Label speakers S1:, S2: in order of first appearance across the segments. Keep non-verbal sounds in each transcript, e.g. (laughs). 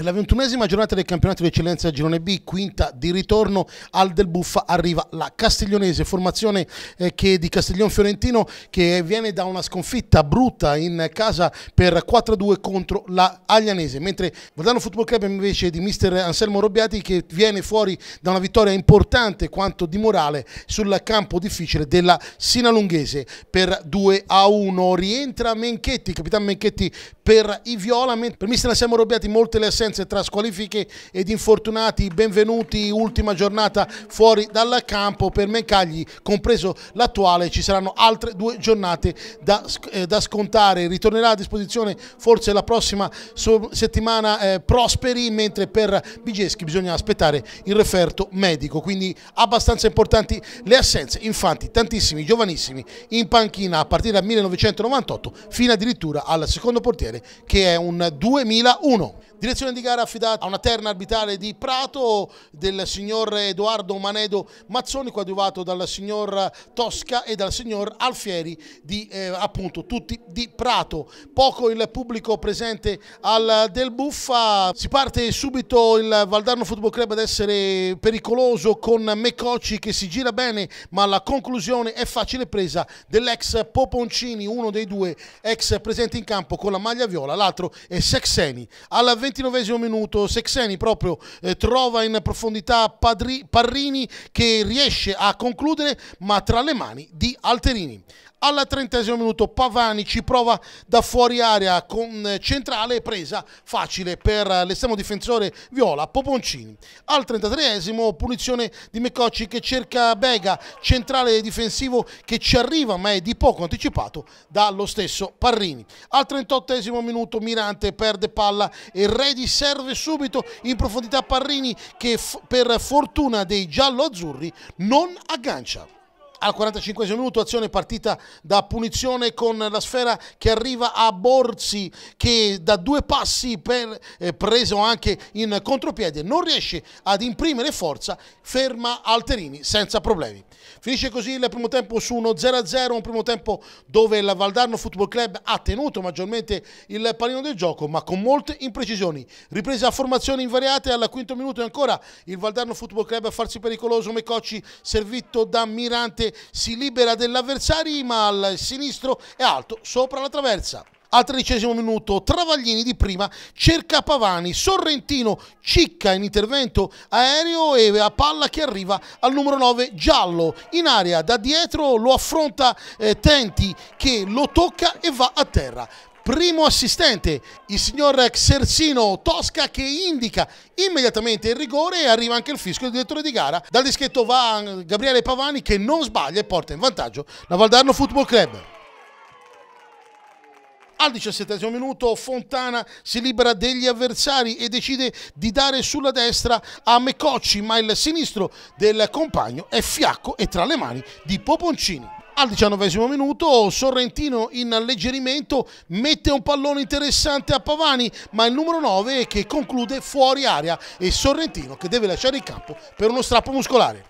S1: Per la ventunesima giornata del campionato di eccellenza Girone B, quinta di ritorno al Del Buffa, arriva la Castiglionese, formazione eh, che, di Castiglion Fiorentino che viene da una sconfitta brutta in casa per 4-2 contro la Aglianese, mentre Valdano Football Club invece di mister Anselmo Robbiati che viene fuori da una vittoria importante quanto di morale sul campo difficile della Sinalunghese per 2-1. Rientra Menchetti, capitano Menchetti per i Viola, per mister Anselmo Robbiati molte le assenze differenze tra squalifiche ed infortunati. Benvenuti, ultima giornata fuori dal campo per Mencagli, compreso l'attuale. Ci saranno altre due giornate da, eh, da, scontare. Ritornerà a disposizione forse la prossima settimana eh, Prosperi, mentre per Bigeschi bisogna aspettare il referto medico. Quindi abbastanza importanti le assenze. Infatti tantissimi giovanissimi in panchina a partire dal 1998 fino addirittura al secondo portiere che è un 2001. Direzione di di gara affidata a una terna arbitrale di Prato del signor Edoardo Manedo Mazzoni, coadiuvato dal signor Tosca e dal signor Alfieri di eh, appunto tutti di Prato. Poco il pubblico presente al Del Buffa, si parte subito il Valdarno Football Club ad essere pericoloso con Mecocci che si gira bene ma la conclusione è facile presa dell'ex Poponcini, uno dei due ex presenti in campo con la maglia viola, l'altro è Sexeni. Al 29 minuto Sexeni proprio eh, trova in profondità Padri, Parrini che riesce a concludere ma tra le mani di Alterini. Al trentesimo minuto Pavani ci prova da fuori area con eh, centrale presa facile per eh, l'estremo difensore Viola Poponcini. Al trentatreesimo punizione di Meccocci che cerca Bega, centrale difensivo che ci arriva ma è di poco anticipato dallo stesso Parrini. Al trentottesimo minuto Mirante perde palla e Redi serve subito in profondità Parrini che per fortuna dei giallo-azzurri non aggancia al 45 minuto azione partita da punizione con la sfera che arriva a Borzi che da due passi per, eh, preso anche in contropiede non riesce ad imprimere forza ferma Alterini senza problemi. Finisce così il primo tempo su uno 0-0, un primo tempo dove il Valdarno Football Club ha tenuto maggiormente il pallino del gioco, ma con molte imprecisioni. Ripresa a formazioni invariate al quinto minuto e ancora il Valdarno Football Club a farsi pericoloso, Mecocci servito da Mirante si libera dell'avversario, ma al sinistro è alto sopra la traversa. Al tredicesimo minuto Travaglini di prima cerca Pavani, Sorrentino cicca in intervento aereo e a palla che arriva al numero 9 Giallo. In aria da dietro lo affronta eh, Tenti che lo tocca e va a terra primo assistente, il signor Xersino Tosca che indica immediatamente il rigore e arriva anche il fisco del direttore di gara. Dal dischetto va Gabriele Pavani che non sbaglia e porta in vantaggio la Valdarno Football Club. Al diciassettesimo minuto Fontana si libera degli avversari e decide di dare sulla destra a Meccocci, ma il sinistro del compagno è fiacco e tra le mani di Poponcini. Al diciannovesimo minuto Sorrentino in alleggerimento mette un pallone interessante a Pavani, ma il numero 9 che conclude fuori aria e Sorrentino che deve lasciare il campo per uno strappo muscolare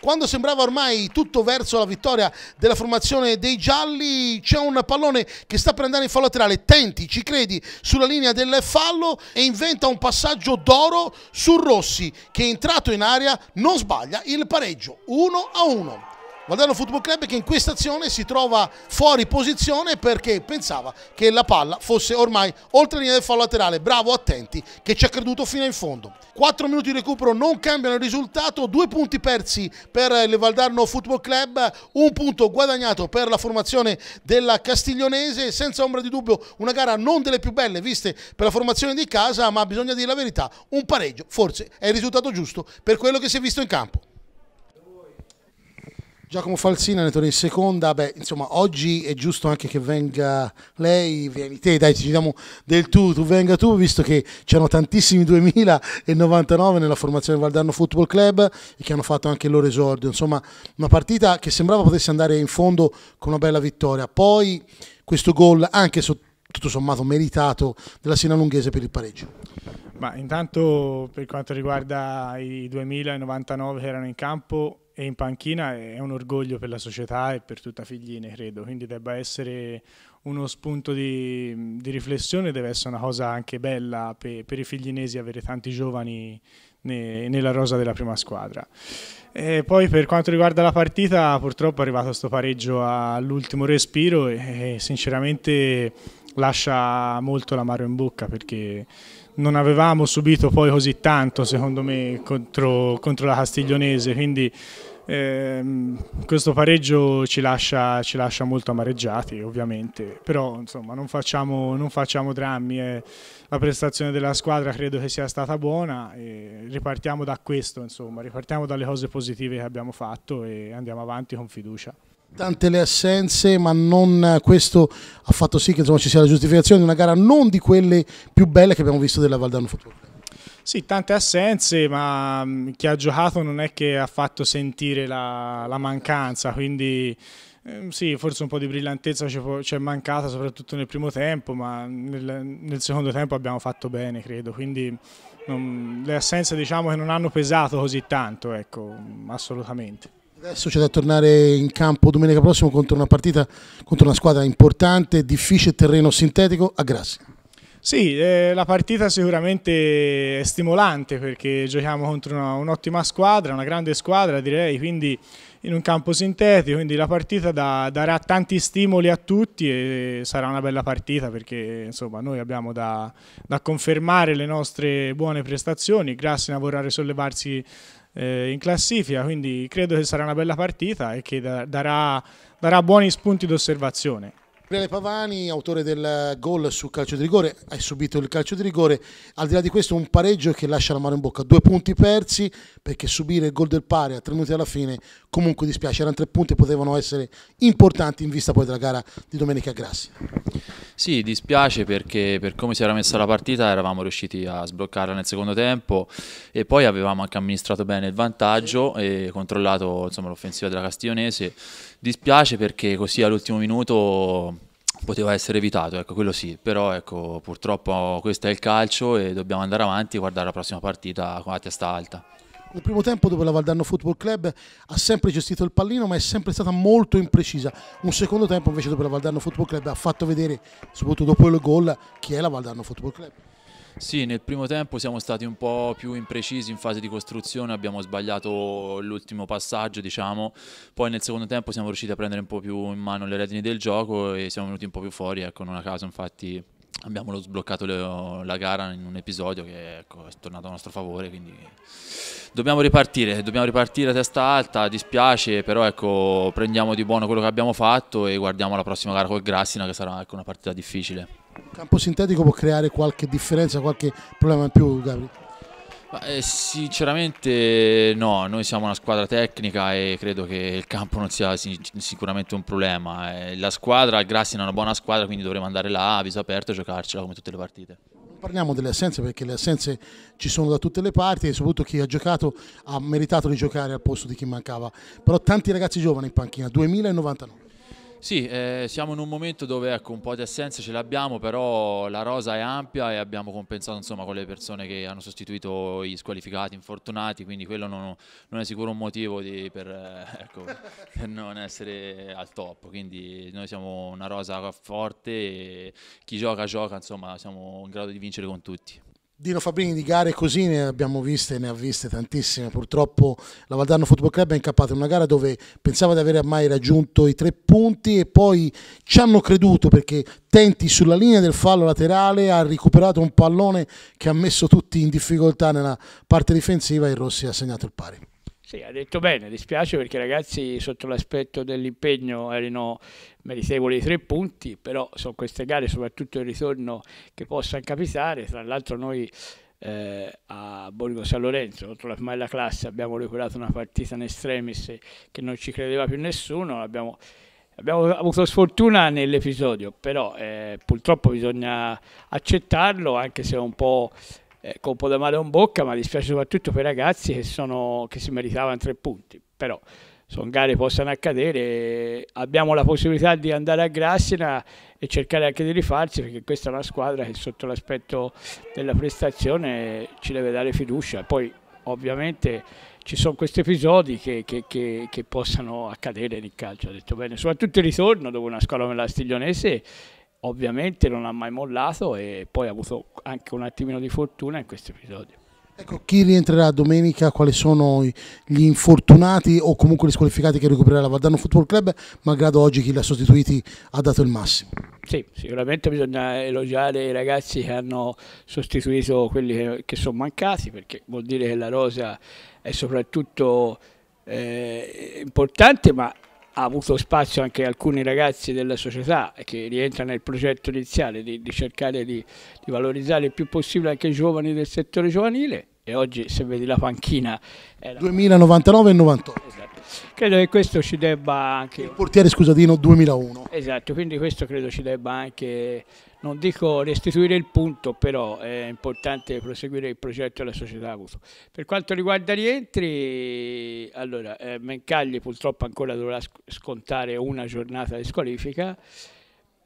S1: quando sembrava ormai tutto verso la vittoria della formazione dei gialli, c'è un pallone che sta per andare in fallo laterale, Tenti, ci credi, sulla linea del fallo e inventa un passaggio d'oro su Rossi che è entrato in aria, non sbaglia il pareggio, 1 a 1. Valdarno Football Club che in questa azione si trova fuori posizione perché pensava che la palla fosse ormai oltre la linea del fallo laterale. Bravo, attenti, che ci ha creduto fino in fondo. 4 minuti di recupero non cambiano il risultato, due punti persi per il Valdarno Football Club, un punto guadagnato per la formazione della Castiglionese, senza ombra di dubbio una gara non delle più belle viste per la formazione di casa, ma bisogna dire la verità, un pareggio forse è il risultato giusto per quello che si è visto in campo. Giacomo Falsina, Nettore in seconda, beh, insomma, oggi è giusto anche che venga lei, vieni te, dai, ci diamo del tu, tu venga tu, visto che c'erano tantissimi 2099 nella formazione Valdarno Football Club e che hanno fatto anche il loro esordio, insomma, una partita che sembrava potesse andare in fondo con una bella vittoria. Poi questo gol, anche sotto tutto sommato meritato della Sinalunghese per il pareggio?
S2: Ma intanto per quanto riguarda i 2099 che erano in campo e in panchina è un orgoglio per la società e per tutta Figline, credo, quindi debba essere uno spunto di, di riflessione, deve essere una cosa anche bella per, per i figlinesi avere tanti giovani ne, nella rosa della prima squadra. E poi per quanto riguarda la partita, purtroppo è arrivato questo pareggio all'ultimo respiro e, e sinceramente lascia molto l'amaro in bocca perché non avevamo subito poi così tanto secondo me contro, contro la Castiglionese quindi Ehm, questo pareggio ci lascia, ci lascia, molto amareggiati ovviamente, però insomma, non, facciamo, non facciamo drammi, eh. la prestazione della squadra credo che sia stata buona e ripartiamo da questo, insomma, ripartiamo dalle cose positive che abbiamo fatto e andiamo avanti con fiducia
S1: tante le assenze, ma non, questo ha fatto sì che insomma, ci sia la giustificazione di una gara non di quelle più belle che abbiamo visto della Valdano Futuro.
S2: Sì, tante assenze, ma chi ha giocato non è che ha fatto sentire la, la mancanza, quindi ehm, sì, forse un po' di brillantezza ci è mancata soprattutto nel primo tempo, ma nel, nel secondo tempo abbiamo fatto bene, credo, quindi non, le assenze diciamo che non hanno pesato così tanto, ecco, assolutamente.
S1: Adesso c'è da tornare in campo domenica prossima contro una partita, contro una squadra importante, difficile, terreno sintetico, a Grassi.
S2: Sì, eh, la partita sicuramente è stimolante perché giochiamo contro un'ottima un squadra, una grande squadra direi, quindi in un campo sintetico, quindi la partita da, darà tanti stimoli a tutti e sarà una bella partita perché insomma, noi abbiamo da, da confermare le nostre buone prestazioni, grazie a Grassina vorrà risollevarsi eh, in classifica, quindi credo che sarà una bella partita e che darà, darà buoni spunti
S1: d'osservazione. Gabriele Pavani, autore del gol sul calcio di rigore, hai subito il calcio di rigore. Al di là di questo, un pareggio che lascia la mano in bocca. Due punti persi perché subire il gol del pari a tre minuti alla fine comunque dispiace. Erano tre punti che potevano essere importanti in vista poi della gara di domenica Grassi.
S3: Sì, dispiace perché per come si era messa la partita eravamo riusciti a sbloccarla nel secondo tempo e poi avevamo anche amministrato bene il vantaggio e controllato l'offensiva della Castiglionese Dispiace perché così all'ultimo minuto poteva essere evitato, ecco, quello sì, però ecco, purtroppo questo è il calcio e dobbiamo andare avanti e guardare la prossima partita con la testa alta.
S1: Il primo tempo dopo la Valdanno Football Club ha sempre gestito il pallino ma è sempre stata molto imprecisa. Un secondo tempo invece dopo la Valdanno Football Club ha fatto vedere, soprattutto dopo il gol, chi è la Valdanno Football Club.
S3: Sì, nel primo tempo siamo stati un po' più imprecisi in fase di costruzione, abbiamo sbagliato l'ultimo passaggio, diciamo. Poi nel secondo tempo siamo riusciti a prendere un po' più in mano le redini del gioco e siamo venuti un po' più fuori, ecco, non a caso infatti abbiamo sbloccato le, la gara in un episodio che ecco, è tornato a nostro favore, quindi dobbiamo ripartire, dobbiamo ripartire a testa alta, dispiace, però ecco, prendiamo di buono quello che abbiamo fatto e guardiamo la prossima gara col Grassina che sarà ecco, una partita difficile
S1: campo sintetico può creare qualche differenza, qualche problema in più, Gabri?
S3: Eh, sinceramente no, noi siamo una squadra tecnica e credo che il campo non sia sicuramente un problema. Eh, la squadra, il è una buona squadra, quindi dovremo andare là a viso aperto e giocarcela come tutte le partite.
S1: Parliamo delle assenze perché le assenze ci sono da tutte le parti e soprattutto chi ha giocato ha meritato di giocare al posto di chi mancava. Però tanti ragazzi giovani in panchina, 2099.
S3: Sì, eh, siamo in un momento dove ecco, un po' di assenze ce l'abbiamo, però la rosa è ampia e abbiamo compensato insomma, con le persone che hanno sostituito gli squalificati, infortunati, quindi quello non, non è sicuro un motivo di, per, eh, ecco, (laughs) per, non essere al top. Quindi noi siamo una rosa forte e chi gioca gioca, insomma siamo in grado di vincere con tutti.
S1: Dino Fabrini di gare così ne abbiamo viste, ne ha viste tantissime. Purtroppo la Valdarno Football Club è incappata in una gara dove pensava di aver mai raggiunto i tre punti e poi ci hanno creduto perché Tenti sulla linea del fallo laterale ha recuperato un pallone che ha messo tutti in difficoltà nella parte difensiva e Rossi ha segnato il pari.
S4: Sì, ha detto bene, dispiace perché ragazzi sotto l'aspetto dell'impegno erano meritevoli i tre punti, però sono queste gare, soprattutto il ritorno che possa capitare, tra l'altro noi eh, a Borgo San Lorenzo contro la della Classe abbiamo recuperato una partita in estremis che non ci credeva più nessuno, abbiamo abbiamo avuto sfortuna nell'episodio, però eh, purtroppo bisogna accettarlo, anche se è un po' eh, colpo da mano in bocca, ma dispiace soprattutto per i ragazzi che, sono, che si meritavano tre punti. Però sono gare che possono accadere, abbiamo la possibilità di andare a Grassina e cercare anche di rifarsi perché questa è una squadra che sotto l'aspetto della prestazione ci deve dare fiducia. Poi ovviamente ci sono questi episodi che, che, che, che possano accadere nel calcio, ha detto bene, soprattutto il ritorno dove una squadra come la Stiglionese ovviamente non ha mai mollato e poi ha avuto anche un attimino di fortuna in questo episodio.
S1: Ecco, chi rientrerà domenica, quali sono gli infortunati o comunque gli squalificati che recupererà la Valdano Football Club, malgrado oggi chi li ha sostituiti ha dato il massimo?
S4: Sì, sicuramente bisogna elogiare i ragazzi che hanno sostituito quelli che, che sono mancati, perché vuol dire che la rosa è soprattutto eh, importante, ma ha avuto spazio anche alcuni ragazzi della società che rientrano nel progetto iniziale di, di cercare di, di valorizzare il più possibile anche i giovani del settore giovanile che oggi se vedi la
S1: panchina... È 2099 e 98.
S4: Esatto. Credo che questo ci debba anche...
S1: Il portiere scusatino 2001.
S4: Esatto, quindi questo credo ci debba anche, non dico restituire il punto, però è importante proseguire il progetto della società avuto. Per quanto riguarda rientri, allora, eh, Mencagli purtroppo ancora dovrà scontare una giornata di squalifica,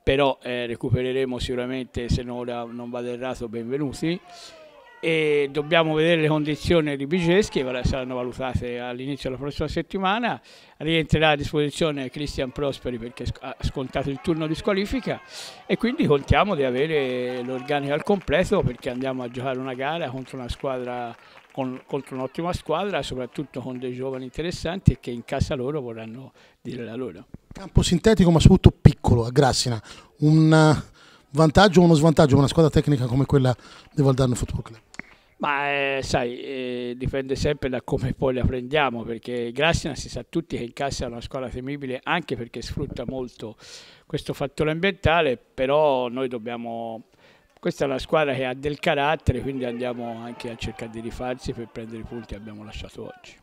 S4: però eh, recupereremo sicuramente, se non, non vado errato, benvenuti e dobbiamo vedere le condizioni di Biceschi, che saranno valutate all'inizio della prossima settimana, rientrerà a disposizione Cristian Prosperi perché ha scontato il turno di squalifica e quindi contiamo di avere l'organico al completo perché andiamo a giocare una gara contro una squadra contro un'ottima squadra, soprattutto con dei giovani interessanti che in casa loro vorranno dire la loro.
S1: Campo sintetico ma soprattutto piccolo a Grassina, un vantaggio o uno svantaggio una squadra tecnica come quella di Valdarno Football Club?
S4: Ma eh, sai, eh, dipende sempre da come poi la prendiamo, perché Grassina si sa tutti che in cassa è una squadra temibile anche perché sfrutta molto questo fattore ambientale, però noi dobbiamo... Questa è una squadra che ha del carattere, quindi andiamo anche a cercare di rifarsi per prendere i punti che abbiamo lasciato oggi.